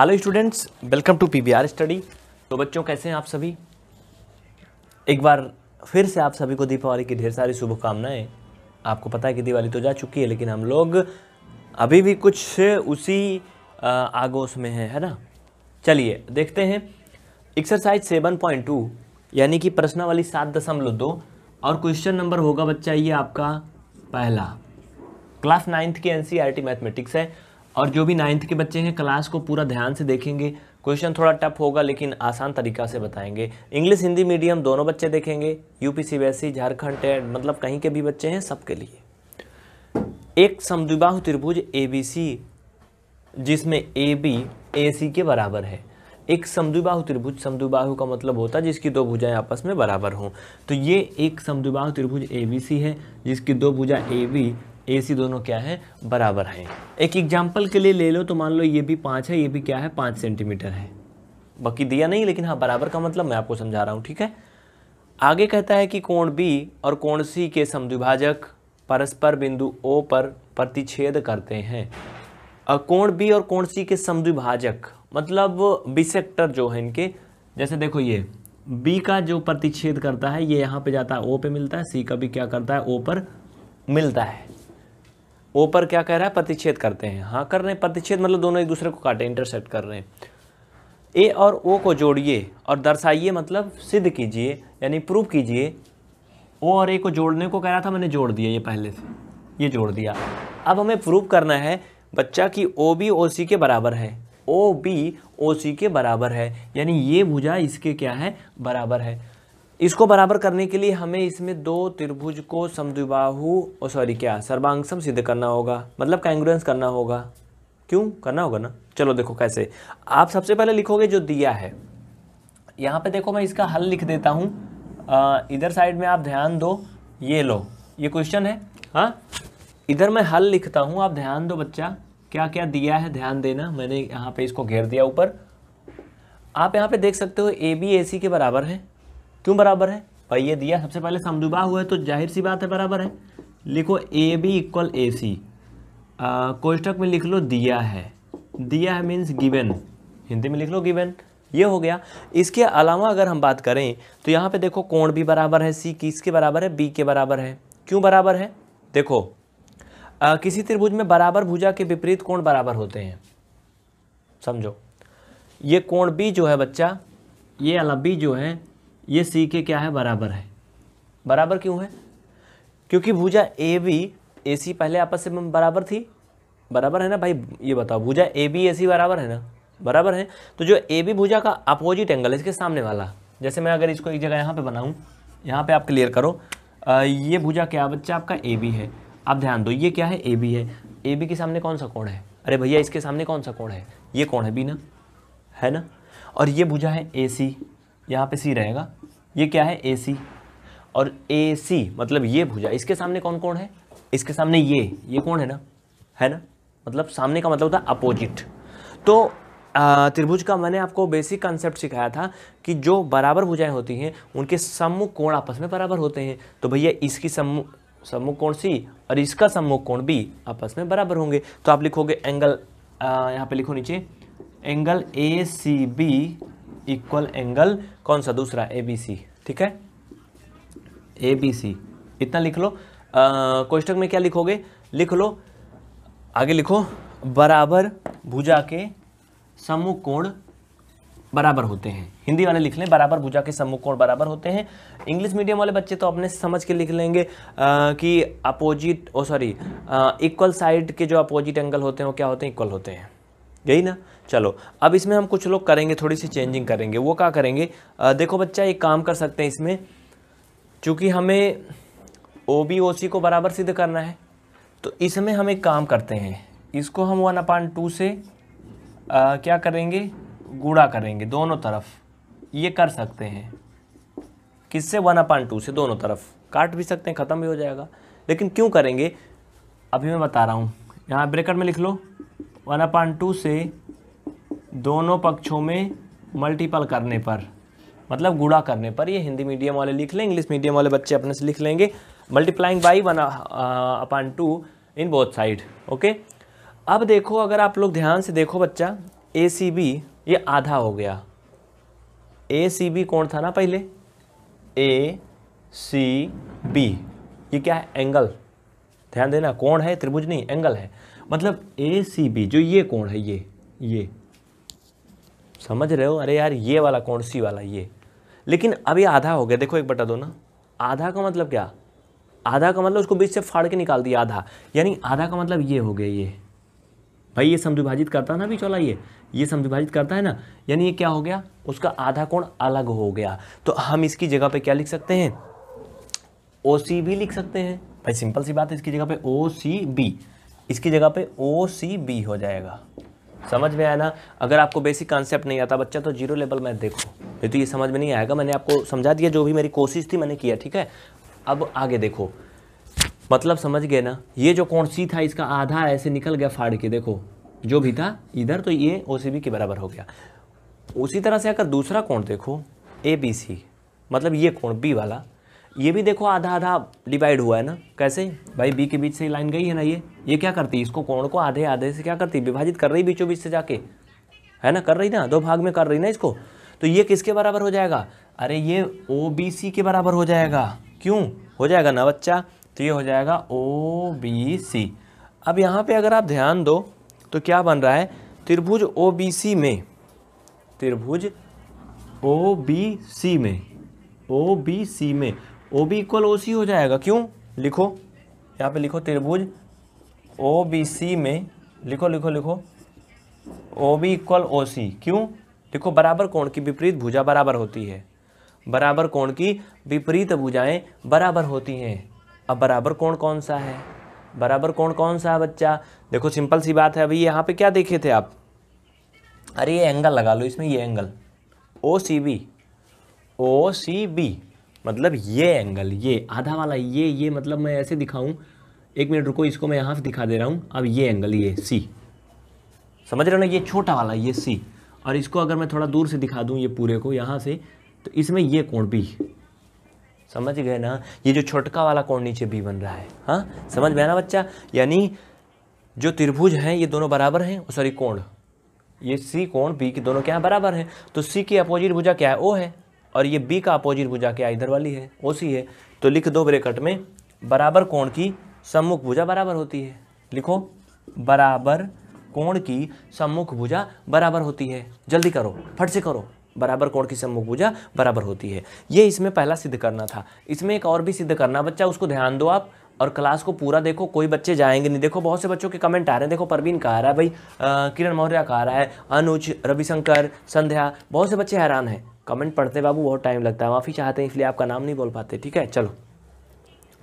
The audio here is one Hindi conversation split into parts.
hello students welcome to PBR study तो बच्चों कैसे हैं आप सभी एक बार फिर से आप सभी को दीपावली की ढेर सारी शुभकामनाएं आपको पता है कि दिवाली तो जा चुकी है लेकिन हम लोग अभी भी कुछ उसी आगोश में हैं है ना चलिए देखते हैं एक्सरसाइज सेवन पॉइंट टू यानी कि प्रश्नावली सात दशमलव दो और क्वेश्चन नंबर होगा बच्चा ये आपका पहला क्लास नाइन्थ की एन मैथमेटिक्स e है और जो भी नाइन्थ के बच्चे हैं क्लास को पूरा ध्यान से देखेंगे क्वेश्चन थोड़ा टफ होगा लेकिन आसान तरीका से बताएंगे इंग्लिश हिंदी मीडियम दोनों बच्चे देखेंगे यूपी सी झारखंड टेड मतलब कहीं के भी बच्चे हैं सबके लिए एक समद्विबाहु त्रिभुज एबीसी जिसमें ए बी ए सी के बराबर है एक समद्विबाहु त्रिभुज समद्विबाहु का मतलब होता है जिसकी दो भुजाएं आपस में बराबर हों तो ये एक समद्विबाहु त्रिभुज ए बी सी है जिसकी दो भुजा ए बी ए सी दोनों क्या है बराबर हैं एक एग्जाम्पल के लिए ले लो तो मान लो ये भी पाँच है ये भी क्या है पाँच सेंटीमीटर है बाकी दिया नहीं लेकिन हाँ बराबर का मतलब मैं आपको समझा रहा हूँ ठीक है आगे कहता है कि कोण बी और कोण सी के समद्विभाजक परस्पर बिंदु ओ पर प्रतिच्छेद करते हैं कोण बी और कोण सी के समद्विभाजक मतलब बिसेक्टर जो है इनके जैसे देखो ये बी का जो प्रतिच्छेद करता है ये यहाँ पे जाता है ओ पे मिलता है सी का भी क्या करता है ओ पर मिलता है ओ पर क्या कह रहा है प्रतिच्छेद करते हैं हाँ कर रहे हैं प्रतिच्छेद मतलब दोनों एक दूसरे को काटे इंटरसेप्ट कर रहे हैं ए और ओ को जोड़िए और दर्शाइए मतलब सिद्ध कीजिए यानी प्रूव कीजिए ओ और ए को जोड़ने को कह रहा था मैंने जोड़ दिया ये पहले से ये जोड़ दिया अब हमें प्रूव करना है बच्चा कि ओ बी ओ सी के बराबर है ओ बी ओ सी के बराबर है यानी ये भुजा इसके क्या है बराबर है इसको बराबर करने के लिए हमें इसमें दो त्रिभुज को समद्विबाहु और सॉरी क्या सर्वांगसम सिद्ध करना होगा मतलब कैंग्रुएंस करना होगा क्यों करना होगा ना चलो देखो कैसे आप सबसे पहले लिखोगे जो दिया है यहाँ पे देखो मैं इसका हल लिख देता हूँ इधर साइड में आप ध्यान दो ये लो ये क्वेश्चन है हाँ इधर मैं हल लिखता हूँ आप ध्यान दो बच्चा क्या क्या दिया है ध्यान देना मैंने यहाँ पे इसको घेर दिया ऊपर आप यहाँ पे देख सकते हो ए बी ए सी के बराबर है क्यों बराबर है भाई ये दिया सबसे पहले समझुबा हुआ है तो जाहिर सी बात है बराबर है लिखो ए बी इक्वल ए सी कोष्टक में लिख लो दिया है दिया है मीन्स गिवेन हिंदी में लिख लो गिवेन ये हो गया इसके अलावा अगर हम बात करें तो यहाँ पे देखो कोण भी बराबर है सी किसके बराबर है बी के बराबर है क्यों बराबर है देखो आ, किसी त्रिभुज में बराबर भुजा के विपरीत कोण बराबर होते हैं समझो ये कोण बी जो है बच्चा ये अला बी जो है ये सी के क्या है बराबर है बराबर क्यों है क्योंकि भुजा ए बी ए सी पहले आपस में बराबर थी बराबर है ना भाई ये बताओ भुजा ए बी ए सी बराबर है ना बराबर है तो जो ए बी भुजा का अपोजिट एंगल है इसके सामने वाला जैसे मैं अगर इसको एक जगह यहाँ पे बनाऊँ यहाँ पे आप क्लियर करो आ, ये भुजा क्या बच्चा आपका ए बी है आप ध्यान दो ये क्या है ए बी है ए बी के सामने कौन सा कोण है अरे भैया इसके सामने कौन सा कोण है ये कोण है बी ना है ना और ये भुजा है ए सी यहाँ पर सी रहेगा ये क्या है ए सी और ए सी मतलब ये भुजा इसके सामने कौन कौन है इसके सामने ये ये कौन है ना है ना मतलब सामने का मतलब होता है अपोजिट तो त्रिभुज का मैंने आपको बेसिक कॉन्सेप्ट सिखाया था कि जो बराबर भुजाएं होती हैं उनके सम्मुख कोण आपस में बराबर होते हैं तो भैया इसकी सम्मुख सम्मुख कोण सी और इसका सम्मुख कोण बी आपस में बराबर होंगे तो आप लिखोगे एंगल यहाँ पे लिखो नीचे angle A C B equal angle कौन सा दूसरा ए बी सी ठीक है ए बी सी इतना लिख लो क्वेश्चन में क्या लिखोगे लिख लो आगे लिखो बराबर भुजा के कोण बराबर होते हैं हिंदी वाले लिख लें बराबर भुजा के कोण बराबर होते हैं इंग्लिश मीडियम वाले बच्चे तो अपने समझ के लिख लेंगे आ, कि opposite oh sorry equal side के जो अपोजिट एंगल होते हैं वो क्या होते हैं इक्वल होते हैं यही ना चलो अब इसमें हम कुछ लोग करेंगे थोड़ी सी चेंजिंग करेंगे वो क्या करेंगे आ, देखो बच्चा एक काम कर सकते हैं इसमें चूँकि हमें ओ बी ओ सी को बराबर सिद्ध करना है तो इसमें हम एक काम करते हैं इसको हम वन अपान टू से आ, क्या करेंगे गुड़ा करेंगे दोनों तरफ ये कर सकते हैं किससे वन अपान टू से दोनों तरफ काट भी सकते हैं ख़त्म भी हो जाएगा लेकिन क्यों करेंगे अभी मैं बता रहा हूँ यहाँ ब्रेकर में लिख लो वन अपान टू से दोनों पक्षों में मल्टीपल करने पर मतलब गुड़ा करने पर ये हिंदी मीडियम वाले लिख लें इंग्लिश मीडियम वाले बच्चे अपने से लिख लेंगे multiplying by one upon two in both side okay अब देखो अगर आप लोग ध्यान से देखो बच्चा ए सी बी ये आधा हो गया ए सी बी कौन था ना पहले ए सी बी ये क्या है एंगल ध्यान देना कोण है त्रिभुज नहीं एंगल है मतलब ए सी बी जो ये कोण है ये ये समझ रहे हो अरे यार ये वाला कौन सी वाला ये लेकिन अभी आधा हो गया देखो एक बटा दो ना आधा का मतलब क्या आधा का मतलब उसको बीच से फाड़ के निकाल दिया आधा यानी आधा का मतलब ये हो गया ये भाई ये समद्विभाजित करता है ना अभी चला ये ये समद्विभाजित करता है ना यानी ये क्या हो गया उसका आधा कोण अलग हो गया तो हम इसकी जगह पे क्या लिख सकते हैं ओ सी भी लिख सकते हैं भाई सिंपल सी बात है इसकी जगह पे ओ सी बी इसकी जगह पे ओ सी बी हो जाएगा समझ में आया ना अगर आपको बेसिक कॉन्सेप्ट नहीं आता बच्चा तो जीरो लेवल मैथ देखो नहीं तो ये समझ में नहीं आएगा मैंने आपको समझा दिया जो भी मेरी कोशिश थी मैंने किया ठीक है अब आगे देखो मतलब समझ गए ना ये जो कौन सी था इसका आधा ऐसे निकल गया फाड़ के देखो जो भी था इधर तो ये ओ के बराबर हो गया उसी तरह से अगर दूसरा कोण देखो ए बी सी मतलब ये कोण बी वाला ये भी देखो आधा आधा डिवाइड हुआ है ना कैसे भाई बी के बीच से लाइन गई है ना ये ये क्या करती है इसको कोण को आधे आधे से क्या करती है विभाजित कर रही बीचों बीच से जाके है ना कर रही ना दो भाग में कर रही ना इसको तो ये किसके बराबर हो जाएगा अरे ये ओ बी सी के बराबर हो जाएगा क्यों हो जाएगा ना बच्चा तो ये हो जाएगा ओ बी सी अब यहाँ पे अगर आप ध्यान दो तो क्या बन रहा है त्रिभुज ओ बी सी में त्रिभुज ओ बी सी में ओ बी सी में ओ बी इक्वल ओ सी हो जाएगा क्यों लिखो यहाँ पे लिखो त्रिभुज ओ बी सी में लिखो लिखो लिखो ओ बी इक्वल ओ सी क्यों लिखो बराबर कोण की विपरीत भुजा बराबर होती है बराबर कोण की विपरीत भुजाएं बराबर होती हैं अब बराबर कोण कौन सा है बराबर कोण कौन सा है बच्चा देखो सिंपल सी बात है अभी यहाँ पे क्या देखे थे आप अरे ये एंगल लगा लो इसमें ये angle O C B O C B मतलब ये एंगल ये आधा वाला ये ये मतलब मैं ऐसे दिखाऊं एक मिनट रुको इसको मैं यहाँ से दिखा दे रहा हूँ अब ये एंगल ये सी समझ रहे हो ना ये छोटा वाला ये सी और इसको अगर मैं थोड़ा दूर से दिखा दूँ ये पूरे को यहाँ से तो इसमें ये कोण बी समझ गए ना ये जो छोटका वाला कोण नीचे बी बन रहा है हाँ समझ में ना बच्चा यानी जो त्रिभुज है ये दोनों बराबर हैं सॉरी कोण ये सी कोण बी के दोनों क्या बराबर हैं तो सी की अपोजिट भुजा क्या है ओ है और ये बी का अपोजिट भुजा क्या इधर वाली है ओ सी है तो लिख दो ब्रेकट में बराबर कोण की सम्मुख भुजा बराबर होती है लिखो बराबर कोण की सम्मुख भुजा बराबर होती है जल्दी करो फट से करो बराबर कोण की सम्मुख भुजा बराबर होती है ये इसमें पहला सिद्ध करना था इसमें एक और भी सिद्ध करना बच्चा उसको ध्यान दो आप और क्लास को पूरा देखो कोई बच्चे जाएंगे नहीं देखो बहुत से बच्चों के कमेंट आ रहे हैं देखो परवीन कह रहा है भाई किरण मौर्य कह रहा है अनुज रविशंकर संध्या बहुत से बच्चे हैरान हैं कमेंट पढ़ते बाबू बहुत टाइम लगता है माफ़ी चाहते हैं इसलिए आपका नाम नहीं बोल पाते ठीक है चलो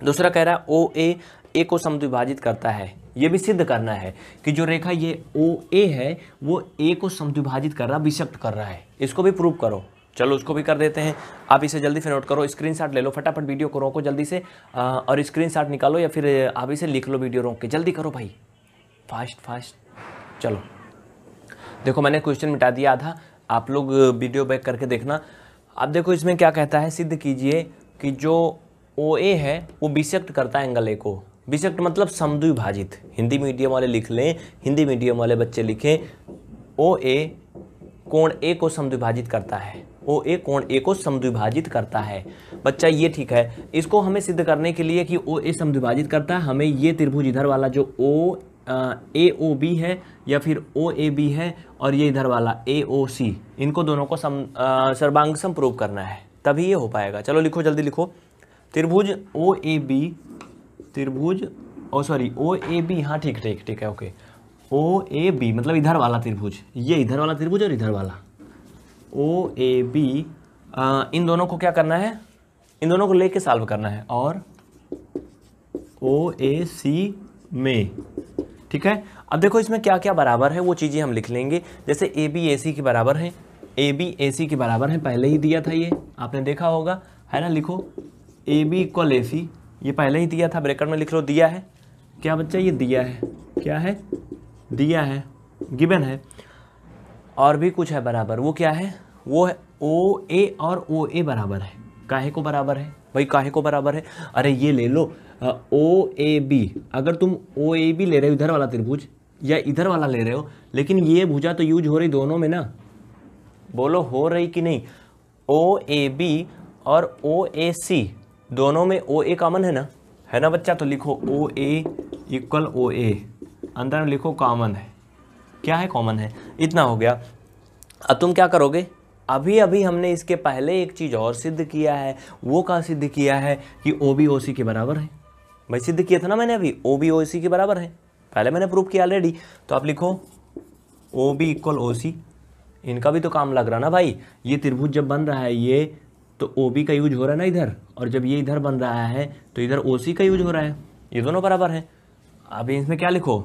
दूसरा कह रहा है ओ ए ए को समद्विभाजित करता है ये भी सिद्ध करना है कि जो रेखा ये ओ ए है वो ए को समद्विभाजित कर रहा विषक्त कर रहा है इसको भी प्रूव करो चलो उसको भी कर देते हैं आप इसे जल्दी से नोट करो स्क्रीनशॉट ले लो फटाफट वीडियो को रोको जल्दी से आ, और स्क्रीनशॉट निकालो या फिर आप इसे लिख लो वीडियो रोक के जल्दी करो भाई फास्ट फास्ट चलो देखो मैंने क्वेश्चन मिटा दिया आधा आप लोग वीडियो बैक करके देखना अब देखो इसमें क्या कहता है सिद्ध कीजिए कि जो ओ ए है वो बिसेक्ट करता है एंगल ए को बिसेक्ट मतलब समद्विभाजित हिंदी मीडियम वाले लिख लें हिंदी मीडियम वाले बच्चे लिखें ओ ए कोण ए को समद्विभाजित करता है ओ ए कोण ए को समद्विभाजित करता है बच्चा ये ठीक है इसको हमें सिद्ध करने के लिए कि ओ ए समद्विभाजित करता है हमें ये त्रिभुज इधर वाला जो ओ ए ओ बी है या फिर ओ ए बी है और ये इधर वाला ए ओ सी इनको दोनों को सम सर्वांग सम प्रूव करना है तभी ये हो पाएगा चलो लिखो जल्दी लिखो त्रिभुज ओ ए बी त्रिभुज ओ सॉरी ओ ए बी हाँ ठीक ठीक ठीक है ओके ओ ए बी मतलब इधर वाला त्रिभुज ये इधर वाला त्रिभुज और इधर वाला ओ ए बी इन दोनों को क्या करना है इन दोनों को लेके सॉल्व करना है और ओ ए सी में ठीक है अब देखो इसमें क्या क्या बराबर है वो चीज़ें हम लिख लेंगे जैसे ए बी ए सी के बराबर है ए बी ए सी के बराबर है पहले ही दिया था ये आपने देखा होगा है ना लिखो ए बी इक्वल ए सी ये पहले ही दिया था ब्रेकर में लिख लो दिया है क्या बच्चा ये दिया है क्या है दिया है गिवन है और भी कुछ है बराबर वो क्या है वो है ओ ए और ओ ए बराबर है काहे को बराबर है भाई काहे को बराबर है अरे ये ले लो ओ ए बी अगर तुम ओ ए बी ले रहे हो इधर वाला त्रिभुज या इधर वाला ले रहे हो लेकिन ये भुजा तो यूज हो रही दोनों में ना बोलो हो रही कि नहीं ओ ए बी और ओ ए सी दोनों में ओ ए कॉमन है ना है ना बच्चा तो लिखो ओ ए इक्वल ओ ए अंदर में लिखो कॉमन है क्या है कॉमन है इतना हो गया अब तुम क्या करोगे अभी अभी हमने इसके पहले एक चीज़ और सिद्ध किया है वो कहा सिद्ध किया है कि ओ बी ओ सी के बराबर है भाई सिद्ध किया था ना मैंने अभी ओ बी ओ सी के बराबर है पहले मैंने प्रूव किया ऑलरेडी तो आप लिखो ओ बी इक्वल ओ सी इनका भी तो काम लग रहा ना भाई ये त्रिभुज जब बन रहा है ये तो ओ बी का यूज हो रहा है ना इधर और जब ये इधर बन रहा है तो इधर ओ सी का यूज हो रहा है ये दोनों बराबर है अब इसमें क्या लिखो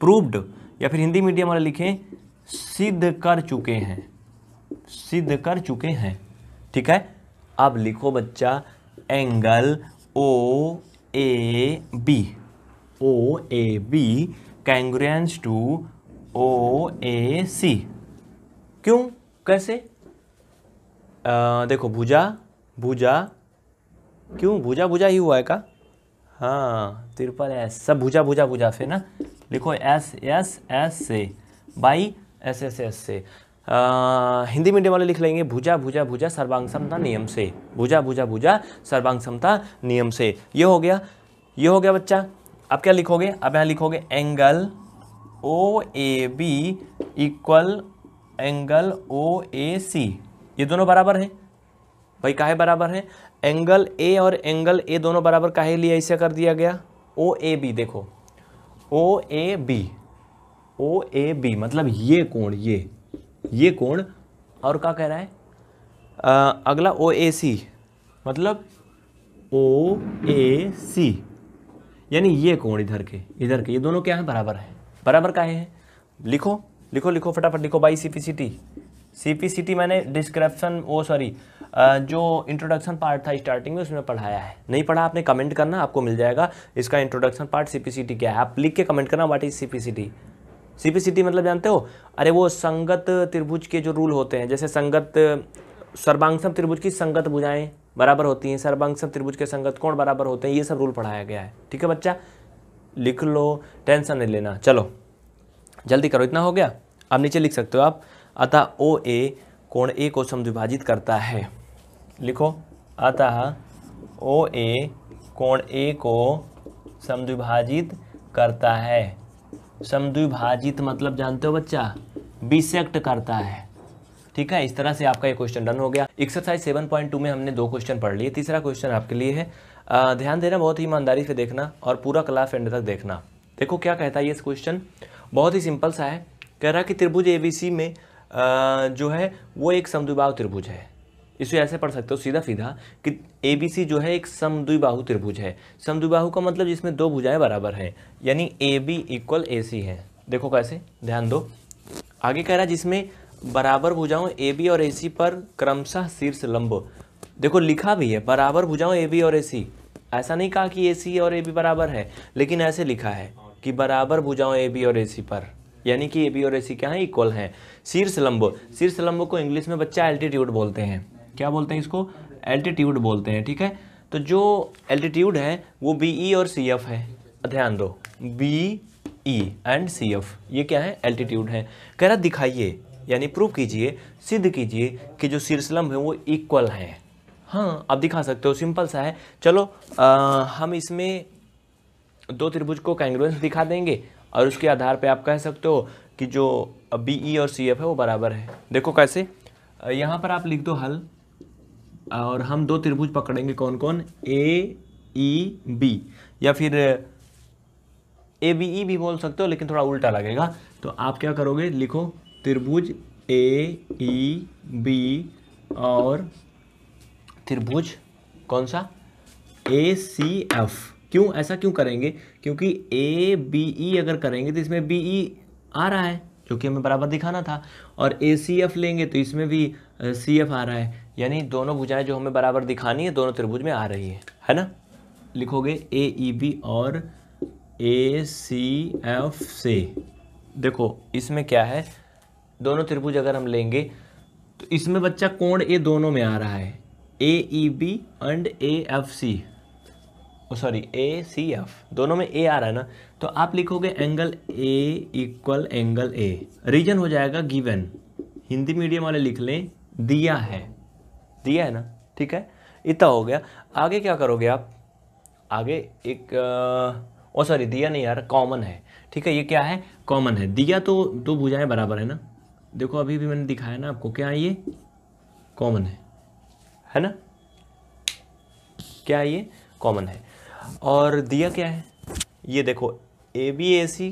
प्रूव्ड या फिर हिंदी मीडियम वाले लिखें सिद्ध कर चुके हैं सिद्ध कर चुके हैं ठीक है अब लिखो बच्चा angle O A B O A B congruent to O A C क्यों कैसे आ, देखो भुजा भुजा क्यों भुजा भुजा ही हुआ है का हाँ त्रिपल एस सब भुजा भुजा भुजा से ना लिखो एस एस एस से बाई एस एस एस से हिंदी मीडियम वाले लिख लेंगे भुजा भुजा भुजा सर्वांग समता नियम से भुजा भुजा भुजा सर्वांग समता नियम से ये हो गया ये हो गया बच्चा अब क्या लिखोगे अब यहाँ लिखोगे angle O A B equal angle O A C ये दोनों बराबर हैं भाई काहे बराबर हैं एंगल ए और एंगल ए दोनों बराबर काहे लिए ऐसे कर दिया गया ओ ए बी देखो ओ A B O A B मतलब ये कोण ये ये कोण और क्या कह रहा है आ, अगला ओ ए सी मतलब ओ ए सी यानी ये कोण इधर के इधर के ये दोनों क्या हैं बराबर है बराबर काहे हैं लिखो लिखो लिखो फटाफट लिखो by C P C T C P C T मैंने डिस्क्रिप्शन ओ सॉरी जो इंट्रोडक्शन पार्ट था स्टार्टिंग में उसमें पढ़ाया है नहीं पढ़ा आपने कमेंट करना आपको मिल जाएगा इसका introduction part C P C T क्या है आप लिख के कमेंट करना what is C P C T CPCT मतलब जानते हो अरे वो संगत त्रिभुज के जो रूल होते हैं जैसे संगत सर्वांगसम त्रिभुज की संगत भुजाएं बराबर होती हैं सर्वांगसम त्रिभुज के संगत कोण बराबर होते हैं ये सब रूल पढ़ाया गया है ठीक है बच्चा लिख लो टेंशन नहीं लेना चलो जल्दी करो इतना हो गया अब नीचे लिख सकते हो आप अतः ओ ए कोण ए को समद्विभाजित करता है लिखो अतः ओ ए कोण ए को समद्विभाजित करता है समद्विभाजित मतलब जानते हो बच्चा बिसेक्ट करता है ठीक है इस तरह से आपका ये क्वेश्चन डन हो गया एक्सरसाइज सेवन पॉइंट टू में हमने दो क्वेश्चन पढ़ लिए तीसरा क्वेश्चन आपके लिए है आ, ध्यान देना बहुत ही ईमानदारी से देखना और पूरा क्लास एंड तक देखना देखो क्या कहता है ये क्वेश्चन बहुत ही सिंपल सा है कह रहा कि त्रिभुज ए में आ, जो है वो एक समद्विभाव त्रिभुज है इसे ऐसे पढ़ सकते हो सीधा सीधा कि ए बी सी जो है एक द्विबाहु त्रिभुज है सम द्विबाहु का मतलब जिसमें दो भुजाएं बराबर हैं यानी ए बी इक्वल ए सी है देखो कैसे ध्यान दो आगे कह रहा है जिसमें बराबर भुजाओं ए बी और ए सी पर क्रमशः शीर्ष लंब देखो लिखा भी है बराबर भुजाओं ए बी और ए सी ऐसा नहीं कहा कि ए सी और ए बी बराबर है लेकिन ऐसे लिखा है कि बराबर भुजाओं ए बी और ए सी पर यानी कि ए बी और ए सी क्या है इक्वल है शीर्ष लंब शीर्ष लंब को इंग्लिश में बच्चा एल्टीट्यूड बोलते हैं क्या बोलते हैं इसको एल्टीट्यूड बोलते हैं ठीक है तो जो एल्टीट्यूड है वो बी ई e और सी एफ है ध्यान दो B E and C F ये क्या है एल्टीट्यूड है कह रहा दिखाइए यानी प्रूव कीजिए सिद्ध कीजिए कि जो सिरसलम है वो इक्वल है हाँ आप दिखा सकते हो सिंपल सा है चलो आ, हम इसमें दो त्रिभुज को कैंग्रुएंस दिखा देंगे और उसके आधार पे आप कह सकते हो कि जो बी ई e और सी एफ है वो बराबर है देखो कैसे यहाँ पर आप लिख दो हल और हम दो त्रिभुज पकड़ेंगे कौन कौन ए ई बी या फिर ए बी ई भी बोल सकते हो लेकिन थोड़ा उल्टा लगेगा तो आप क्या करोगे लिखो त्रिभुज ए ई बी और त्रिभुज कौन सा ए सी एफ क्यों ऐसा क्यों करेंगे क्योंकि ए बी ई अगर करेंगे तो इसमें बी ई e आ रहा है जो कि हमें बराबर दिखाना था और ए सी एफ लेंगे तो इसमें भी सी एफ आ रहा है यानी दोनों भुजाएं जो हमें बराबर दिखानी है दोनों त्रिभुज में आ रही है है ना लिखोगे ए ई बी और ए सी एफ से देखो इसमें क्या है दोनों त्रिभुज अगर हम लेंगे तो इसमें बच्चा कोण ए दोनों में आ रहा है A E B and A F C sorry A C F दोनों में ए आ रहा है ना तो आप लिखोगे angle A equal angle A reason हो जाएगा गिवन हिंदी मीडियम वाले लिख लें दिया है दिया है ना ठीक है इतना हो गया आगे क्या करोगे आप आगे एक ओ सॉरी दिया नहीं यार कॉमन है ठीक है ये क्या है कॉमन है दिया तो दो तो भुजाएं बराबर है ना देखो अभी भी मैंने दिखाया ना आपको क्या ये कॉमन है है ना क्या ये कॉमन है और दिया क्या है ये देखो ए बी ए सी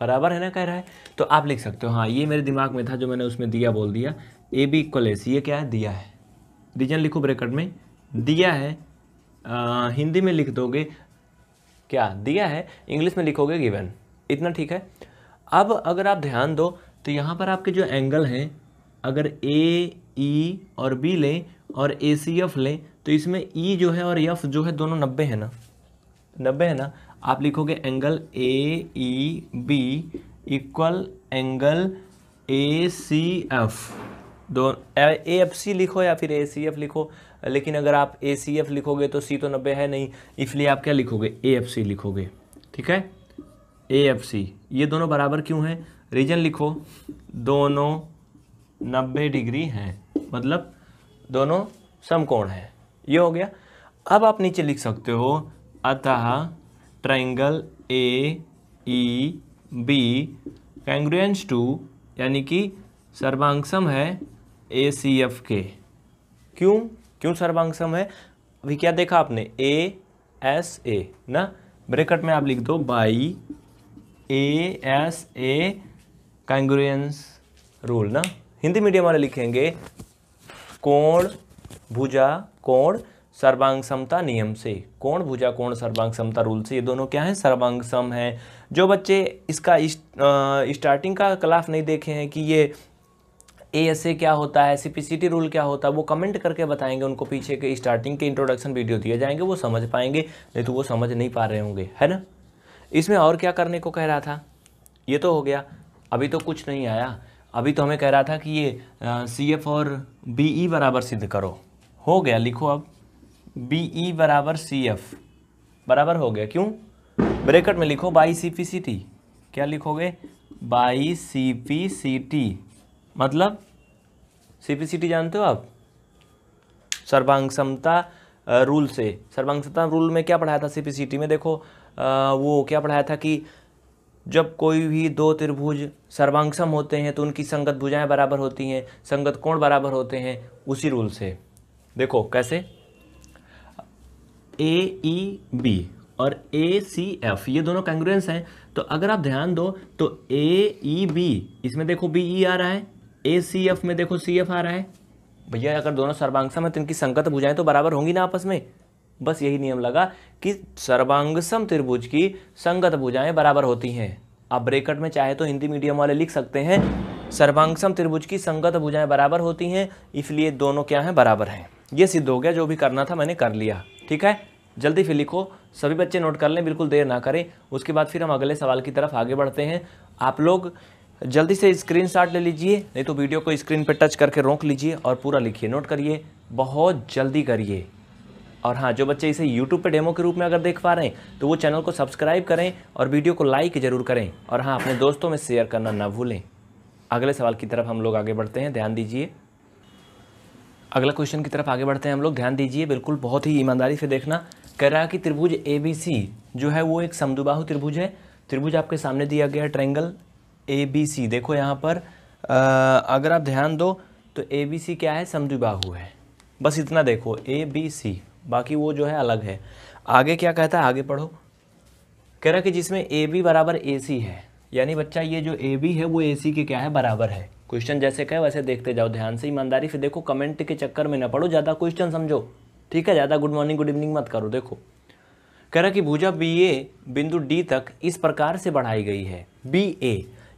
बराबर है ना कह रहा है तो आप लिख सकते हो हाँ ये मेरे दिमाग में था जो मैंने उसमें दिया बोल दिया ए बी इक्वल ए सी ये क्या है दिया है रीजन लिखो ब्रेकट में दिया है आ, हिंदी में लिख दोगे क्या दिया है इंग्लिश में लिखोगे गिवन इतना ठीक है अब अगर आप ध्यान दो तो यहाँ पर आपके जो एंगल हैं अगर ए ई e, और बी लें और ए सी एफ लें तो इसमें ई e जो है और एफ जो है दोनों नब्बे है ना नब्बे है ना आप लिखोगे angle A E B equal angle A C F दो ए एफ सी लिखो या फिर ए सी एफ लिखो लेकिन अगर आप ए सी एफ लिखोगे तो सी तो नब्बे है नहीं इसलिए आप क्या लिखोगे ए एफ सी लिखोगे ठीक है ए एफ सी ये दोनों बराबर क्यों हैं रीजन लिखो दोनों नब्बे डिग्री हैं मतलब दोनों समकोण हैं ये हो गया अब आप नीचे लिख सकते हो अतः triangle A E B congruent to यानी कि सर्वांगसम है ए सी एफ के क्यों क्यों सर्वांगसम है अभी क्या देखा आपने ए एस ए ना ब्रेकट में आप लिख दो by A S A congruence rule ना हिंदी मीडियम वाले लिखेंगे कोण भुजा कोण सर्वांग समता नियम से कोण भुजा कोण सर्वांग समता रूल से ये दोनों क्या हैं सर्वांग सम हैं जो बच्चे इसका इस, स्टार्टिंग का क्लास नहीं देखे हैं कि ये ए एस ए क्या होता है सी रूल क्या होता है वो कमेंट करके बताएंगे उनको पीछे के स्टार्टिंग के इंट्रोडक्शन वीडियो दिए जाएंगे वो समझ पाएंगे नहीं तो वो समझ नहीं पा रहे होंगे है ना इसमें और क्या करने को कह रहा था ये तो हो गया अभी तो कुछ नहीं आया अभी तो हमें कह रहा था कि ये सी एफ और बी ई e बराबर सिद्ध करो हो गया लिखो अब बी ई e बराबर सी एफ बराबर हो गया क्यों ब्रेकेट में लिखो by C P C T क्या लिखोगे by C P C T मतलब सी पी सी टी जानते हो आप सर्वांग समता रूल से सर्वांग समता रूल में क्या पढ़ाया था सी पी सी टी में देखो आ, वो क्या पढ़ाया था कि जब कोई भी दो त्रिभुज सर्वांगसम होते हैं तो उनकी संगत भुजाएं बराबर होती हैं संगत कोण बराबर होते हैं उसी रूल से देखो कैसे ए ई बी और ए सी एफ ये दोनों कैंग्रेंस हैं तो अगर आप ध्यान दो तो ए ई बी इसमें देखो बी ई e आ रहा है ए सी एफ में देखो सी एफ आ रहा है भैया अगर दोनों सर्वांगसम है तो इनकी संगत भुजाएं तो बराबर होंगी ना आपस में बस यही नियम लगा कि सर्वांगसम त्रिभुज की संगत भुजाएं बराबर होती हैं आप ब्रेकट में चाहे तो हिंदी मीडियम वाले लिख सकते हैं सर्वांगसम त्रिभुज की संगत भुजाएं बराबर होती हैं इसलिए दोनों क्या हैं बराबर हैं ये सिद्ध हो गया जो भी करना था मैंने कर लिया ठीक है जल्दी फिर लिखो सभी बच्चे नोट कर लें बिल्कुल देर ना करें उसके बाद फिर हम अगले सवाल की तरफ आगे बढ़ते हैं आप लोग जल्दी से स्क्रीन ले लीजिए नहीं तो वीडियो को स्क्रीन पर टच करके रोक लीजिए और पूरा लिखिए नोट करिए बहुत जल्दी करिए और हाँ जो बच्चे इसे YouTube पे डेमो के रूप में अगर देख पा रहे हैं तो वो चैनल को सब्सक्राइब करें और वीडियो को लाइक ज़रूर करें और हाँ अपने दोस्तों में शेयर करना ना भूलें अगले सवाल की तरफ हम लोग आगे बढ़ते हैं ध्यान दीजिए अगला क्वेश्चन की तरफ आगे बढ़ते हैं हम लोग ध्यान दीजिए बिल्कुल बहुत ही ईमानदारी से देखना कह रहा कि त्रिभुज ए बी सी जो है वो एक समदुबाहु त्रिभुज है त्रिभुज आपके सामने दिया गया है ट्रैंगल ए बी सी देखो यहाँ पर आ, अगर आप ध्यान दो तो ए बी सी क्या है समदुबाहु है बस इतना देखो ए बी सी बाकी वो जो है अलग है आगे क्या कहता है आगे पढ़ो कह रहा कि जिसमें ए बी बराबर ए सी है यानी बच्चा ये जो ए बी है वो ए सी के क्या है बराबर है क्वेश्चन जैसे कहे वैसे देखते जाओ ध्यान से ईमानदारी फिर देखो कमेंट के चक्कर में ना पढ़ो ज़्यादा क्वेश्चन समझो ठीक है ज़्यादा गुड मॉर्निंग गुड इवनिंग मत करो देखो कह रहा कि भुजा बी ए बिंदु डी तक इस प्रकार से बढ़ाई गई है बी ए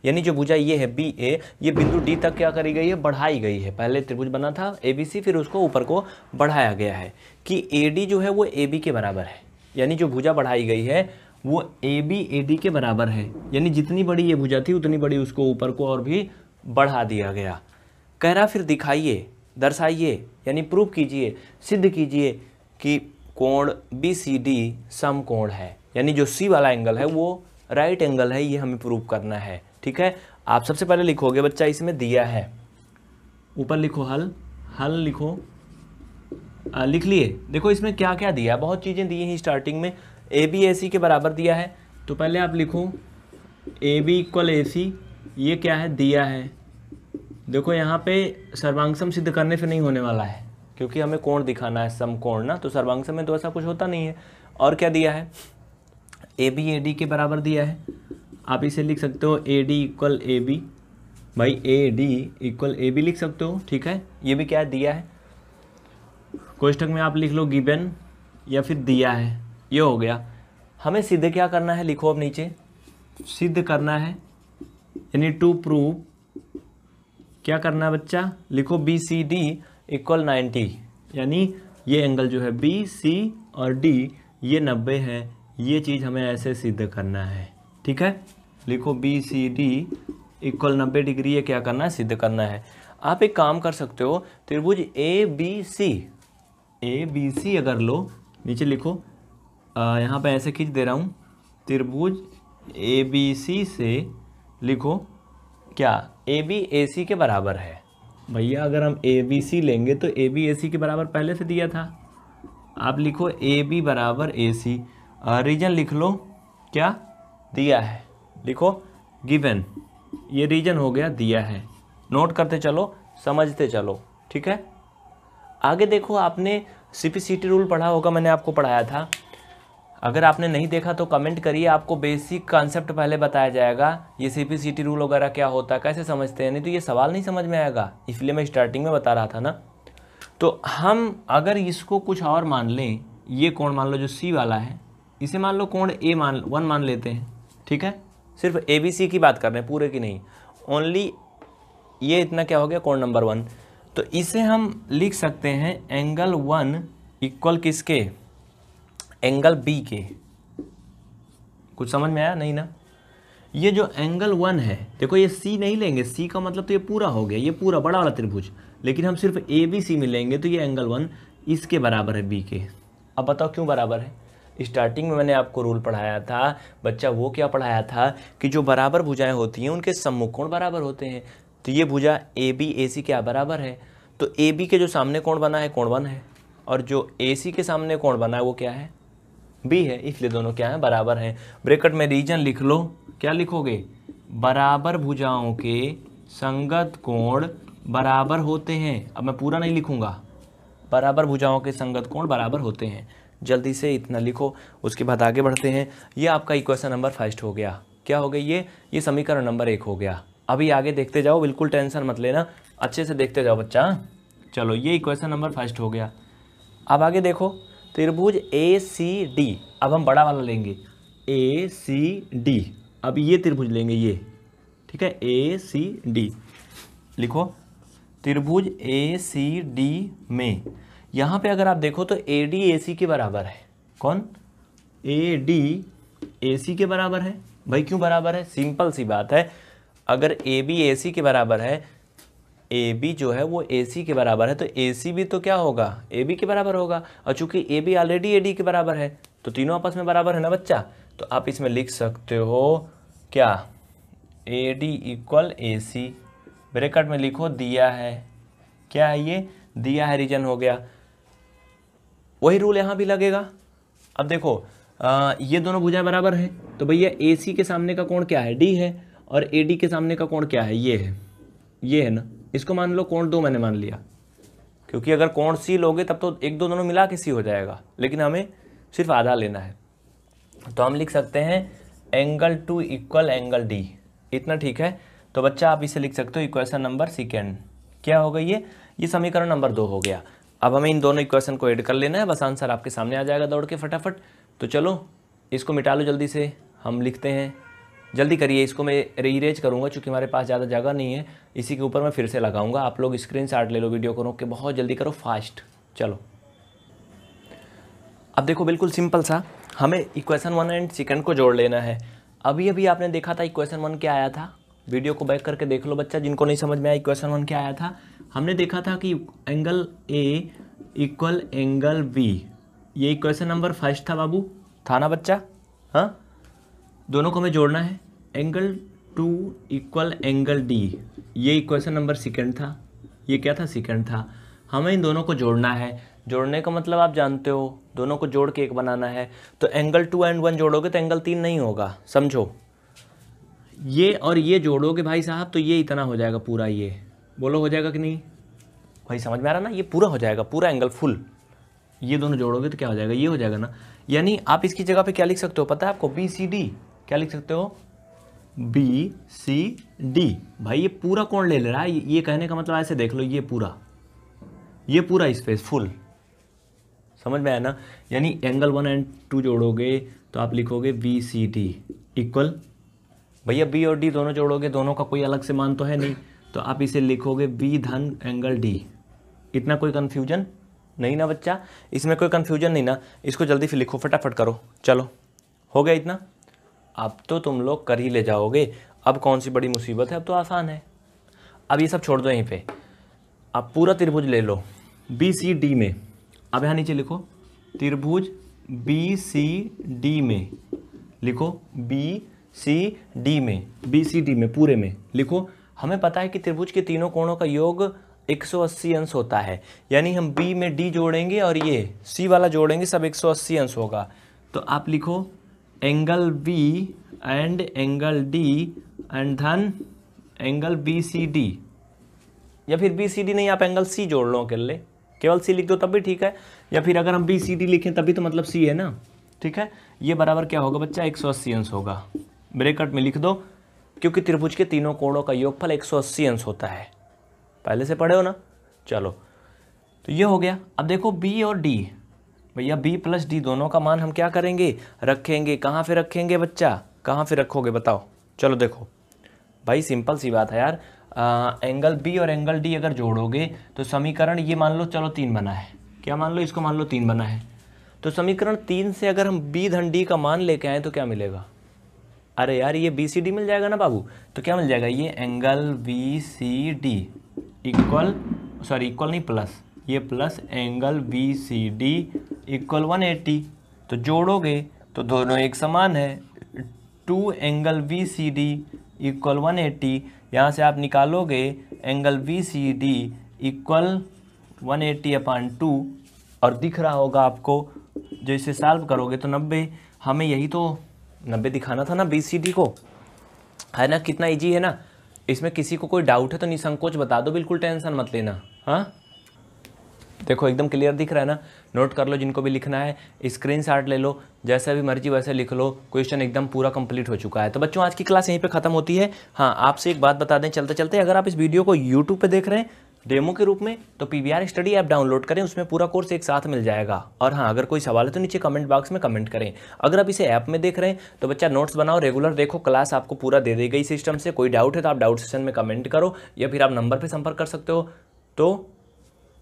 यानी जो भुजा ये है बी ए ये बिंदु डी तक क्या करी गई है बढ़ाई गई है पहले त्रिभुज बना था ए बी सी फिर उसको ऊपर को बढ़ाया गया है कि ए डी जो है वो ए बी के बराबर है यानी जो भुजा बढ़ाई गई है वो ए बी ए डी के बराबर है यानी जितनी बड़ी ये भुजा थी उतनी बड़ी उसको ऊपर को और भी बढ़ा दिया गया कह रहा फिर दिखाइए दर्शाइए यानी प्रूव कीजिए सिद्ध कीजिए कि कोण बी सी डी सम कोण है यानी जो सी वाला एंगल है वो राइट right एंगल है ये हमें प्रूव करना है ठीक है आप सबसे पहले लिखोगे बच्चा इसमें दिया है ऊपर लिखो हल हल लिखो आ, लिख लिए देखो इसमें क्या क्या दिया बहुत चीज़ें दी हैं स्टार्टिंग में ए बी ए सी के बराबर दिया है तो पहले आप लिखो ए बी इक्वल ए सी ये क्या है दिया है देखो यहाँ पे सर्वांगसम सिद्ध करने से नहीं होने वाला है क्योंकि हमें कोण दिखाना है सम कोण ना तो सर्वांगसम में तो ऐसा कुछ होता नहीं है और क्या दिया है ए बी ए डी के बराबर दिया है आप इसे लिख सकते हो A D equal A B भाई A D equal A B लिख सकते हो ठीक है ये भी क्या दिया है कोष्टक में आप लिख लो गिबेन या फिर दिया है ये हो गया हमें सिद्ध क्या करना है लिखो अब नीचे सिद्ध करना है यानी टू प्रूव क्या करना है बच्चा लिखो B C D equal ninety यानी ये एंगल जो है बी सी और डी ये नब्बे है ये चीज़ हमें ऐसे सिद्ध करना है ठीक है लिखो बी सी डी इक्वल नब्बे डिग्री ये क्या करना है सिद्ध करना है आप एक काम कर सकते हो त्रिभुज A B C A B C अगर लो नीचे लिखो आ, यहाँ पे ऐसे खींच दे रहा हूँ त्रिभुज ए बी सी से लिखो क्या ए बी ए सी के बराबर है भैया अगर हम ए बी सी लेंगे तो ए बी ए सी के बराबर पहले से दिया था आप लिखो ए बी बराबर ए सी रीजन लिख लो क्या दिया है लिखो गिवन ये रीजन हो गया दिया है नोट करते चलो समझते चलो ठीक है आगे देखो आपने C P C T rule पढ़ा होगा मैंने आपको पढ़ाया था अगर आपने नहीं देखा तो कमेंट करिए आपको बेसिक कॉन्सेप्ट पहले बताया जाएगा ये C P C T rule वगैरह क्या होता है कैसे समझते हैं नहीं तो ये सवाल नहीं समझ में आएगा इसलिए मैं स्टार्टिंग में बता रहा था ना तो हम अगर इसको कुछ और मान लें ये कोण मान लो जो सी वाला है इसे मान लो कोण ए मान वन मान लेते हैं ठीक है सिर्फ ए बी सी की बात कर रहे हैं पूरे की नहीं ओनली ये इतना क्या हो गया कोण नंबर वन तो इसे हम लिख सकते हैं एंगल वन इक्वल किसके एंगल बी के कुछ समझ में आया नहीं ना ये जो एंगल वन है देखो ये सी नहीं लेंगे सी का मतलब तो ये पूरा हो गया ये पूरा बड़ा वाला त्रिभुज लेकिन हम सिर्फ ए बी सी में लेंगे तो ये एंगल वन इसके बराबर है बी के अब बताओ क्यों बराबर है स्टार्टिंग में मैंने आपको रूल पढ़ाया था बच्चा वो क्या पढ़ाया था कि जो बराबर भुजाएं होती हैं उनके सम्मुखकोण बराबर होते हैं तो ये भुजा ए बी ए सी क्या बराबर है तो ए बी के जो सामने कोण बना है कोण वन है और जो ए सी के सामने कोण बना है वो क्या है बी है इसलिए दोनों क्या है बराबर हैं ब्रेकट में रीजन लिख लो क्या लिखोगे बराबर भुजाओं के संगत कोण बराबर होते हैं अब मैं पूरा नहीं लिखूंगा बराबर भुजाओं के संगत कोण बराबर होते हैं जल्दी से इतना लिखो उसके बाद आगे बढ़ते हैं ये आपका इक्वेशन नंबर फर्स्ट हो गया क्या हो गई ये ये समीकरण नंबर एक हो गया अभी आगे देखते जाओ बिल्कुल टेंशन मत लेना अच्छे से देखते जाओ बच्चा चलो ये इक्वेशन नंबर फर्स्ट हो गया अब आगे देखो त्रिभुज ए सी डी अब हम बड़ा वाला लेंगे ए सी डी अब ये त्रिभुज लेंगे ये ठीक है ए सी डी लिखो त्रिभुज ए सी डी में यहाँ पे अगर आप देखो तो ए डी ए सी के बराबर है कौन ए डी ए सी के बराबर है भाई क्यों बराबर है सिंपल सी बात है अगर ए बी ए सी के बराबर है ए बी जो है वो ए सी के बराबर है तो ए सी भी तो क्या होगा ए बी के बराबर होगा और चूंकि A B already A D के बराबर है तो तीनों आपस में बराबर है ना बच्चा तो आप इसमें लिख सकते हो क्या A D equal A C bracket में लिखो दिया है क्या है ये दिया है रीजन हो गया वही रूल यहाँ भी लगेगा अब देखो आ, ये दोनों भुजाएं बराबर है तो भैया ए सी के सामने का कोण क्या है डी है और ए डी के सामने का कोण क्या है ये है ये है ना इसको मान लो कोण दो मैंने मान लिया क्योंकि अगर कोण सी लोगे तब तो एक दो दोनों मिला के सी हो जाएगा लेकिन हमें सिर्फ आधा लेना है तो हम लिख सकते हैं angle two equal angle D इतना ठीक है तो बच्चा आप इसे लिख सकते हो इक्वेशन नंबर सेकेंड क्या हो गई ये ये समीकरण नंबर दो हो गया अब हमें इन दोनों इक्वेशन को ऐड कर लेना है बस आंसर आपके सामने आ जाएगा दौड़ के फटाफट तो चलो इसको मिटा लो जल्दी से हम लिखते हैं जल्दी करिए इसको मैं रीरेज करूँगा चूँकि हमारे पास ज़्यादा जगह नहीं है इसी के ऊपर मैं फिर से लगाऊंगा आप लोग स्क्रीन ले लो वीडियो को रोक के बहुत जल्दी करो फास्ट चलो अब देखो बिल्कुल सिंपल सा हमें इक्वेशन वन एंड सेकेंड को जोड़ लेना है अभी अभी आपने देखा था इक्वेशन वन क्या आया था वीडियो को बैक करके देख लो बच्चा जिनको नहीं समझ में आया इक्वेशन वन क्या आया था हमने देखा था कि angle A equal angle B ये इक्वेशन नंबर फर्स्ट था बाबू था ना बच्चा हाँ दोनों को हमें जोड़ना है angle two equal angle D ये इक्वेशन नंबर सेकेंड था ये क्या था सेकेंड था हमें इन दोनों को जोड़ना है जोड़ने का मतलब आप जानते हो दोनों को जोड़ के एक बनाना है तो एंगल टू एंड वन जोड़ोगे तो एंगल तीन नहीं होगा समझो ये और ये जोड़ोगे भाई साहब तो ये इतना हो जाएगा पूरा ये बोलो हो जाएगा कि नहीं भाई समझ में आ रहा ना ये पूरा हो जाएगा पूरा एंगल फुल ये दोनों जोड़ोगे तो क्या हो जाएगा ये हो जाएगा ना यानी आप इसकी जगह पे क्या लिख सकते हो पता है आपको बी सी डी क्या लिख सकते हो बी सी डी भाई ये पूरा कोण ले ले रहा है ये कहने का मतलब ऐसे देख लो ये पूरा ये पूरा स्पेस फुल समझ में आया ना यानी एंगल वन एंड टू जोड़ोगे तो आप लिखोगे बी सी डी इक्वल भैया बी और डी दोनों जोड़ोगे दोनों का कोई अलग से मान तो है नहीं तो आप इसे लिखोगे बी धन एंगल डी इतना कोई कन्फ्यूजन नहीं ना बच्चा इसमें कोई कन्फ्यूजन नहीं ना इसको जल्दी फिर लिखो फटाफट करो चलो हो गया इतना अब तो तुम लोग कर ही ले जाओगे अब कौन सी बड़ी मुसीबत है अब तो आसान है अब ये सब छोड़ दो यहीं पे अब पूरा त्रिभुज ले लो बी सी डी में अब यहाँ नीचे लिखो त्रिभुज बी सी डी में लिखो बी सी डी में बी सी डी में पूरे में लिखो हमें पता है कि त्रिभुज के तीनों कोणों का योग 180 अंश होता है यानी हम बी में डी जोड़ेंगे और ये सी वाला जोड़ेंगे सब 180 अंश होगा तो आप लिखो angle B and angle D and धन एंगल बी सी डी या फिर बी सी डी नहीं आप एंगल सी जोड़ लो अकेले के केवल सी लिख दो तब भी ठीक है या फिर अगर हम बी सी डी लिखें तभी तो मतलब सी है ना ठीक है ये बराबर क्या होगा बच्चा एक सौ अस्सी अंश होगा ब्रेकअट में लिख दो क्योंकि त्रिभुज के तीनों कोणों का योगफल एक सौ अस्सी अंश होता है पहले से पढ़े हो ना चलो तो ये हो गया अब देखो बी और डी भैया बी प्लस डी दोनों का मान हम क्या करेंगे रखेंगे कहाँ फिर रखेंगे बच्चा कहाँ फिर रखोगे बताओ चलो देखो भाई सिंपल सी बात है यार आ, एंगल बी और एंगल डी अगर जोड़ोगे तो समीकरण ये मान लो चलो तीन बना है क्या मान लो इसको मान लो तीन बना है तो समीकरण तीन से अगर हम बी धन डी का मान लेके आए तो क्या मिलेगा अरे यार ये बी सी डी मिल जाएगा ना बाबू तो क्या मिल जाएगा ये angle B C D equal sorry equal नहीं प्लस ये plus angle B C D equal one eighty तो जोड़ोगे तो दोनों एक समान है two angle B C D equal one eighty यहाँ से आप निकालोगे angle B C D equal one eighty upon two और दिख रहा होगा आपको जो इसे सॉल्व करोगे तो नब्बे हमें यही तो नब्बे दिखाना था ना बी सी डी को है ना कितना ईजी है ना इसमें किसी को कोई डाउट है तो निसंकोच बता दो बिल्कुल टेंशन मत लेना हाँ देखो एकदम क्लियर दिख रहा है ना नोट कर लो जिनको भी लिखना है स्क्रीन शार्ट ले लो जैसे भी मर्जी वैसे लिख लो क्वेश्चन एकदम पूरा कंप्लीट हो चुका है तो बच्चों आज की क्लास यहीं पे ख़त्म होती है हाँ आपसे एक बात बता दें चलते चलते अगर आप इस वीडियो को यूट्यूब पर देख रहे हैं डेमो के रूप में तो पी स्टडी ऐप डाउनलोड करें उसमें पूरा कोर्स एक साथ मिल जाएगा और हाँ अगर कोई सवाल है तो नीचे कमेंट बॉक्स में कमेंट करें अगर आप इसे ऐप में देख रहे हैं तो बच्चा नोट्स बनाओ रेगुलर देखो क्लास आपको पूरा दे दी गई सिस्टम से कोई डाउट है तो आप डाउट सेशन में कमेंट करो या फिर आप नंबर पर संपर्क कर सकते हो तो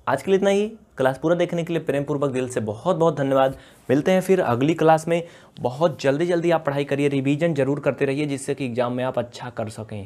आज के लिए इतना ही क्लास पूरा देखने के लिए प्रेम पूर्वक दिल से बहुत बहुत धन्यवाद मिलते हैं फिर अगली क्लास में बहुत जल्दी जल्दी आप पढ़ाई करिए रिवीजन जरूर करते रहिए जिससे कि एग्ज़ाम में आप अच्छा कर सकें